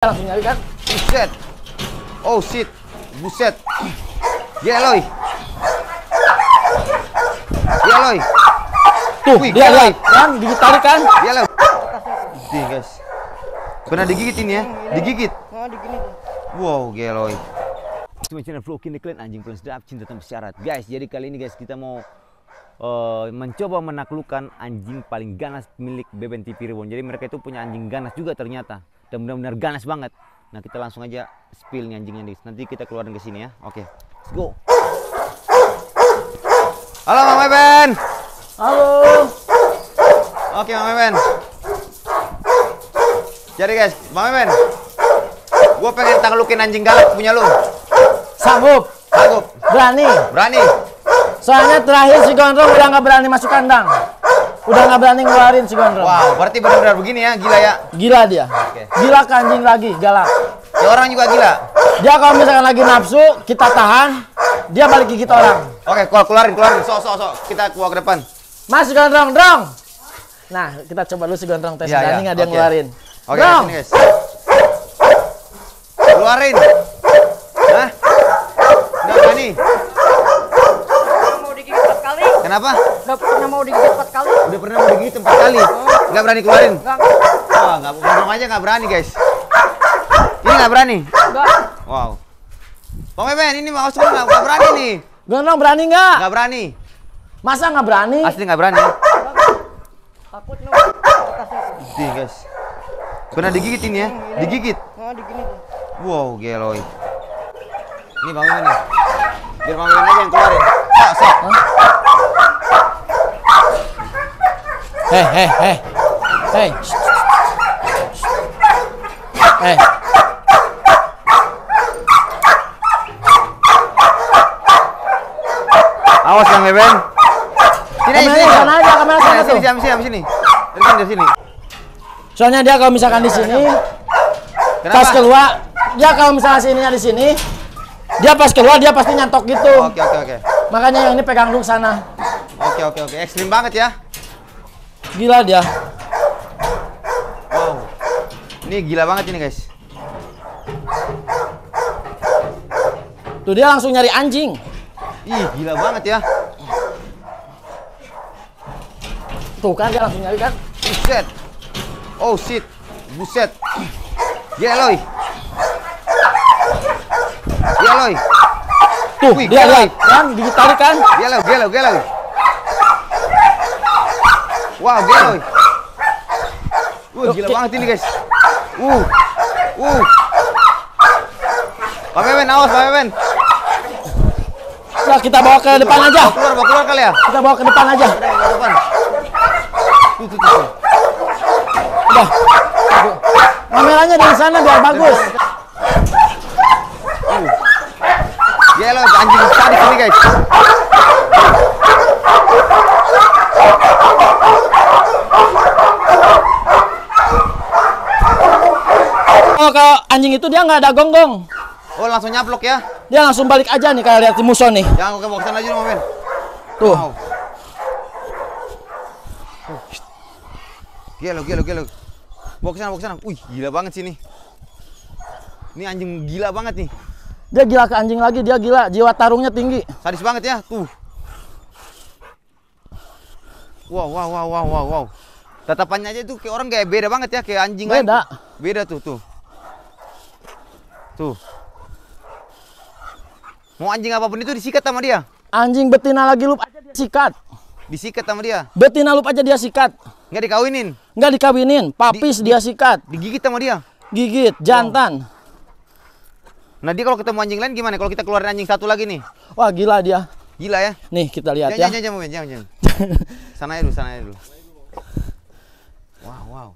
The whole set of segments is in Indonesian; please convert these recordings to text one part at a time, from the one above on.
langsung nyari kan buset oh shit buset geloy geloy tuh Wih, dia geloy. kan digigit tadi kan geloy Dih, guys pernah digigit ini ya digigit wow geloy cuma channel vlog ini kalian anjing plus sedap cinta tanpa syarat guys jadi kali ini guys kita mau uh, mencoba menaklukkan anjing paling ganas milik Beben TV Rewon. Jadi mereka itu punya anjing ganas juga ternyata dan benar-benar ganas banget. Nah kita langsung aja spill nih anjingnya nih. Nanti kita keluarin ke sini ya. Oke, okay. let's go. Halo Mama Ben. Halo. Oke okay, Mama Ben. Jadi guys, Mama Ben, Gua pengen tanglukin anjing galak punya lu. Sanggup. Sanggup. Berani. Berani. Soalnya terakhir si Gondrong udah nggak berani masuk kandang. Udah nggak berani ngeluarin si gondrong. Wow, berarti benar-benar begini ya, gila ya. Gila dia. Okay. Gila kanjing lagi, galak. Ya orang juga gila. Dia kalau misalkan lagi nafsu, kita tahan, dia balik gigit orang. Oke, okay, keluar, keluarin, keluarin. Sok, sok, sok. Kita keluar ke depan. Mas gondrong, drong. Nah, kita coba dulu si gondrong tes. Yeah, ya. berani nggak dia ngeluarin. Oke, okay, okay, guys. Keluarin. Hah? Nggak berani. Mau digigit kali. Kenapa? Udah pernah mau digigit empat kali? Udah pernah mau digigit empat kali? Oh. Gak berani keluarin? Gak. Wah, gak, gondrong aja gak berani guys. Ini gak berani? Gak. Wow. Bang Beben, ini Bang semua gak, gak berani nih. Gondrong berani gak? Gak berani. Masa gak berani? Asli gak berani. Takut no. Di guys. Pernah digigit ini ya? Digigit? Oh, digigit. Wow, geloy. Ini Bang Beben nih. Biar Bang Beben aja yang keluarin. Sok, sok. Hah? Hei, hei, hei. Hei. Hei. Awas Kang Beben. Sini, sini, sana aja kamera sana sini, jam sini, sini. Rekam dari sini. Soalnya dia kalau misalkan di sini pas keluar, dia kalau misalnya sininya di sini, dia pas keluar dia pasti nyantok gitu. Oke, oke, oke. Makanya yang ini pegang dulu sana. Oke, oke, oke. Ekstrim banget ya. Gila dia. Wow. Ini gila banget ini, guys. Tuh dia langsung nyari anjing. Ih, gila banget ya. Tuh kan dia langsung nyari kan. Buset. Oh shit. Buset. Dia Eloy. Eloy. Tuh, Wih, dia Eloy. Kan digitarik kan? Dia Eloy, Wah, gila. Wah, uh, gila banget ini, guys. Uh. Uh. Pak Memen, awas Pak Memen. Nah, kita bawa ke depan aja. Bawa keluar, bawa keluar kali ya. Kita bawa ke depan aja. depan. Tuh, tuh, tuh. Udah. Kameranya dari sana biar bagus. Uh. Gila, anjing tadi sini, guys. kalau ke anjing itu dia nggak ada gonggong. Oh langsung nyaplok ya? Dia langsung balik aja nih kalau lihat si muson nih. Jangan ke boxan aja dong, Men. Tuh. Wow. Gila, gila, gila. Bawa ke sana, bawa Wih, gila banget sih ini. Ini anjing gila banget nih. Dia gila ke anjing lagi, dia gila. Jiwa tarungnya tinggi. Sadis banget ya, tuh. Wow, wow, wow, wow, wow, wow. Tatapannya aja tuh kayak orang kayak beda banget ya, kayak anjing. Beda. Lain. Beda tuh, tuh. Tuh. Mau anjing apapun itu disikat sama dia. Anjing betina lagi lup aja dia sikat. Disikat sama dia. Betina lup aja dia sikat. Nggak dikawinin. Nggak dikawinin, papis di, dia sikat. Digigit sama dia. Gigit, jantan. Oh. Nah dia kalau ketemu anjing lain gimana? Kalau kita keluarin anjing satu lagi nih? Wah gila dia. Gila ya? Nih kita lihat jangan, ya. Jangan, jangan, jangan, jangan. sana dulu, sana dulu. Wow, wow.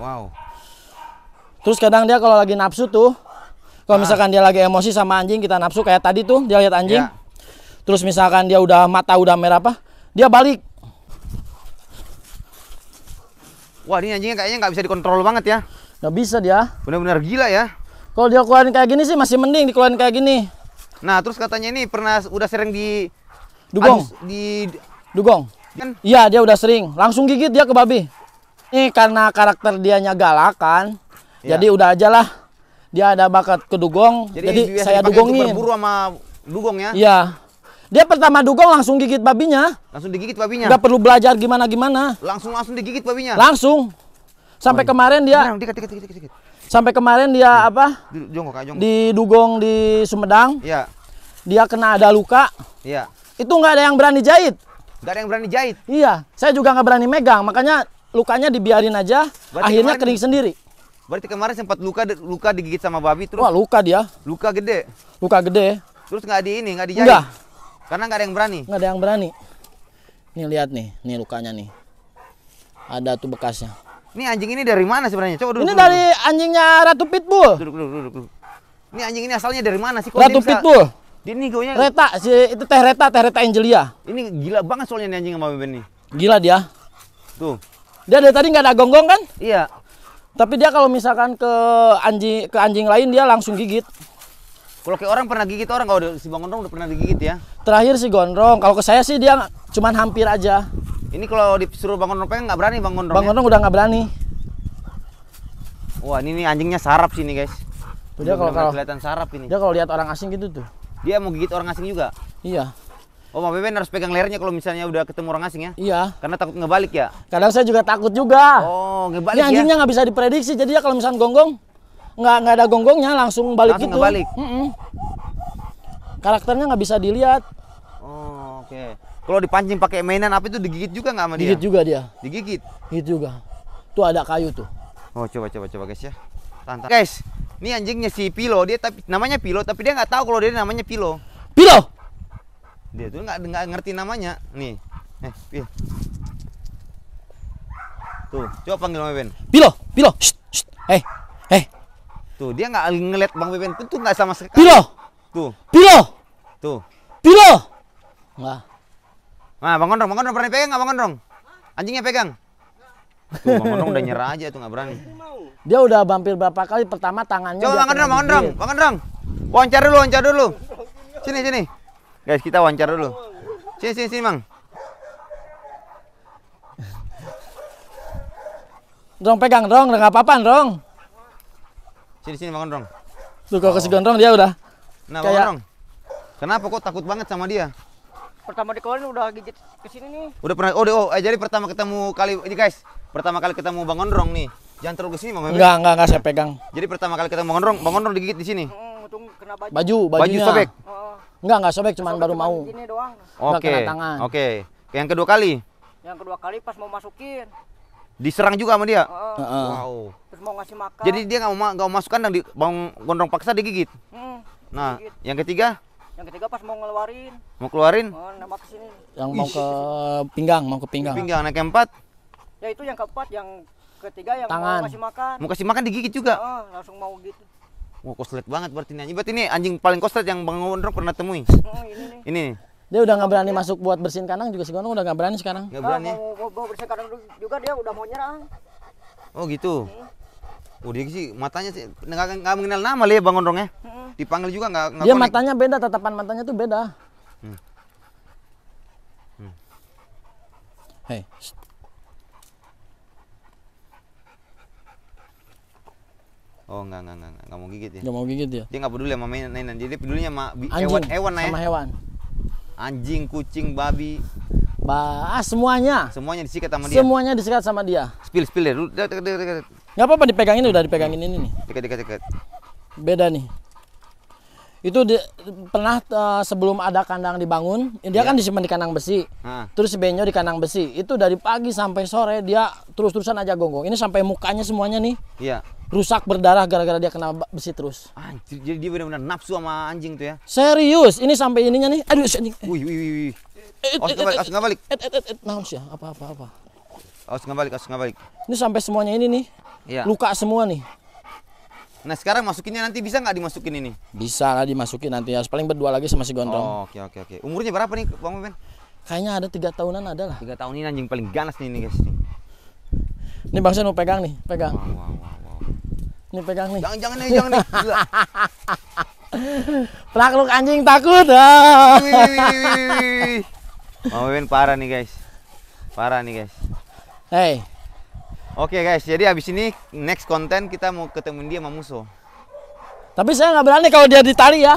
Wow. Terus kadang dia kalau lagi nafsu tuh, kalau ah. misalkan dia lagi emosi sama anjing kita nafsu kayak tadi tuh dia lihat anjing. Ya. Terus misalkan dia udah mata udah merah apa, dia balik. Wah ini anjingnya kayaknya nggak bisa dikontrol banget ya. Nggak bisa dia. Benar-benar gila ya. Kalau dia keluarin kayak gini sih masih mending dikeluarin kayak gini. Nah terus katanya ini pernah udah sering di dugong di dugong. Kan? Iya dia udah sering. Langsung gigit dia ke babi. Ini karena karakter dianya galak kan Ya. Jadi udah aja lah. Dia ada bakat ke dugong. Jadi, jadi saya dugongin. Berburu sama dugong ya? Iya. Dia pertama dugong langsung gigit babinya. Langsung digigit babinya. Gak perlu belajar gimana gimana. Langsung langsung digigit babinya. Langsung. Sampai kemarin dia. dikit, dikit, dikit, dikit. Sampai kemarin dia hmm. apa? Di, di dugong di Sumedang. Iya. Dia kena ada luka. Iya. Itu nggak ada yang berani jahit. Gak ada yang berani jahit. Iya. Saya juga nggak berani megang. Makanya lukanya dibiarin aja. Berarti akhirnya kering sendiri. Berarti kemarin sempat luka luka digigit sama babi terus. Wah, luka dia. Luka gede. Luka gede. Terus nggak di ini, nggak dijahit. Enggak. Karena nggak ada yang berani. Nggak ada yang berani. Nih lihat nih, nih lukanya nih. Ada tuh bekasnya. Ini anjing ini dari mana sebenarnya? Coba dulu. Ini duduk, dari duduk. anjingnya Ratu Pitbull. Duduk, duduk, duduk, Ini anjing ini asalnya dari mana sih? Kok Ratu bisa... Pitbull. di ini gonya. Reta, si itu teh Reta, teh Reta Angelia. Ini gila banget soalnya nih anjing sama Beben nih. Gila dia. Tuh. Dia dari tadi nggak ada gonggong kan? Iya. Tapi dia kalau misalkan ke anjing ke anjing lain dia langsung gigit. Kalau ke orang pernah gigit orang kalau si gondrong udah pernah digigit ya? Terakhir si gondrong. Kalau ke saya sih dia cuman hampir aja. Ini kalau disuruh bang gondrong pengen nggak berani bang gondrong? Bang ya? udah nggak berani. Wah ini ini anjingnya sarap sih ini guys. dia kalau kelihatan sarap ini. Dia kalau lihat orang asing gitu tuh. Dia mau gigit orang asing juga? Iya. Oh, Mbak Beben harus pegang lehernya kalau misalnya udah ketemu orang asing ya? Iya. Karena takut ngebalik ya? Kadang saya juga takut juga. Oh, ngebalik ya. Ini anjingnya nggak ya? bisa diprediksi, jadi ya kalau misalnya gonggong, nggak nggak ada gonggongnya langsung balik langsung gitu. Ngebalik. Mm -mm. Karakternya nggak bisa dilihat. Oh, oke. Okay. Kalau dipancing pakai mainan apa itu digigit juga nggak sama dia? Digigit juga dia. Digigit. Digigit juga. Tuh ada kayu tuh. Oh, coba coba coba guys ya. Tantang. Guys, ini anjingnya si Pilo, dia tapi namanya Pilo tapi dia nggak tahu kalau dia namanya Pilo. Pilo dia tuh nggak nggak ngerti namanya nih eh pil iya. tuh coba panggil bang Beben pilo pilo shh, shh. eh eh tuh dia nggak ngeliat bang Pepen tuh nggak sama sekali pilo tuh pilo tuh pilo nggak nah bang Gondrong bang Gondrong berani pegang nggak bang Gondrong anjingnya pegang tuh bang Gondrong udah nyerah aja tuh nggak berani dia udah bampir berapa kali pertama tangannya coba bang Gondrong bang Gondrong bang Gondrong Wancar dulu wancar dulu sini sini Guys, kita wawancara dulu. Sini, sini, sini, Mang. dong pegang, dong, Enggak apa-apa, Drong. Sini, sini, Mang Drong. Tuh, kok oh. kasih gondrong dia udah. Nah, kayak... Bang Drong. Kenapa kok takut banget sama dia? Pertama di kolin udah gigit ke sini nih. Udah pernah oh, oh eh, jadi pertama ketemu kali ini, guys. Pertama kali ketemu Bang Gondrong nih. Jangan terlalu ke sini, Mang. Enggak, enggak, enggak saya pegang. Jadi pertama kali ketemu Bang Gondrong, Bang Gondrong digigit di sini. Hmm, kena baju. Baju, bajunya. Baju sobek. Oh. Enggak, enggak sobek, cuman sobek baru mau. Oke. Oke. Yang kedua kali? Yang kedua kali pas mau masukin. Diserang juga sama dia. Uh, Wow. Terus mau ngasih makan. Jadi dia nggak mau nggak mau masukkan dan di mau gondrong paksa digigit. Hmm, nah, digigit. yang ketiga? Yang ketiga pas mau ngeluarin. Mau keluarin? Oh, nama ke Yang mau ke pinggang, mau ke pinggang. Pinggang. yang keempat? Ya itu yang keempat, yang ketiga yang Tangan. mau kasih makan. Mau kasih makan digigit juga. Uh, langsung mau gitu. Wah, koslet banget berarti ini Berarti ini anjing paling koslet yang Bang Gondrong pernah temui. Oh, ini nih. Ini Dia udah nggak berani masuk buat bersihin kandang juga si Gondrong udah nggak berani sekarang. Nggak berani. Nah, mau, mau, mau bersihin kandang juga dia udah mau nyerang. Oh gitu. udah Oh dia sih matanya sih nggak nggak mengenal nama ya Bang Gondrong ya. Dipanggil juga nggak. Dia konek. matanya beda, tatapan matanya tuh beda. Hmm. Hmm. Hei, Oh enggak enggak enggak enggak mau gigit ya. Enggak mau gigit ya. Dia enggak peduli sama mainan. Jadi pedulinya sama hewan hewan sama ya. hewan. Anjing, kucing, babi. Ba ah, semuanya. Semuanya disikat sama dia. Semuanya disikat sama dia. Spill spill ya. Enggak apa-apa dipegangin udah dipegangin ini nih. Dekat dekat dekat. Beda nih itu di, pernah uh, sebelum ada kandang dibangun dia yeah. kan disimpan di kandang besi ha. terus benyo di kandang besi itu dari pagi sampai sore dia terus terusan aja gonggong ini sampai mukanya semuanya nih yeah. rusak berdarah gara-gara dia kena besi terus Anjir, jadi dia benar-benar nafsu sama anjing tuh ya serius ini sampai ininya nih aduh anjing wih wih wih harus eh, eh, nggak balik harus nggak balik sih apa apa apa harus nggak balik harus nggak balik ini sampai semuanya ini nih yeah. luka semua nih Nah sekarang masukinnya nanti bisa nggak dimasukin ini? Bisa lah dimasukin nanti ya. Paling berdua lagi sama si gondrong. Oh, oke oke oke. Umurnya berapa nih Bang Memen? Kayaknya ada tiga tahunan ada lah. Tiga tahun ini anjing paling ganas nih ini guys. Nih. Ini Bang Sen mau pegang nih, pegang. Wow, wow, wow, wow. Ini pegang nih. Jangan jangan nih, jangan nih. Plak anjing takut. Bang Memen parah nih guys. Parah nih guys. Hei, Oke okay guys, jadi habis ini next konten kita mau ketemu dia sama musuh. Tapi saya nggak berani kalau dia ditali ya.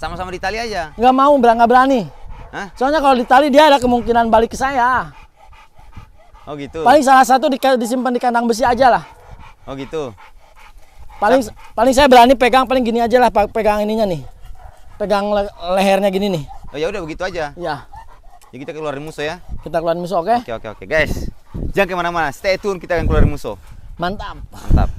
Sama-sama ditali aja. Nggak mau, nggak berani. Hah? Soalnya kalau ditali dia ada kemungkinan balik ke saya. Oh gitu. Paling salah satu di, disimpan di kandang besi aja lah. Oh gitu. Paling Sam paling saya berani pegang paling gini aja lah pegang ininya nih. Pegang le lehernya gini nih. Oh ya udah begitu aja. Ya. Jadi kita keluarin musuh ya. Kita keluarin musuh, ya. oke? Okay? Oke okay, oke okay, oke, guys. Jangan kemana-mana, stay tune kita akan keluar musuh. Mantap. Mantap.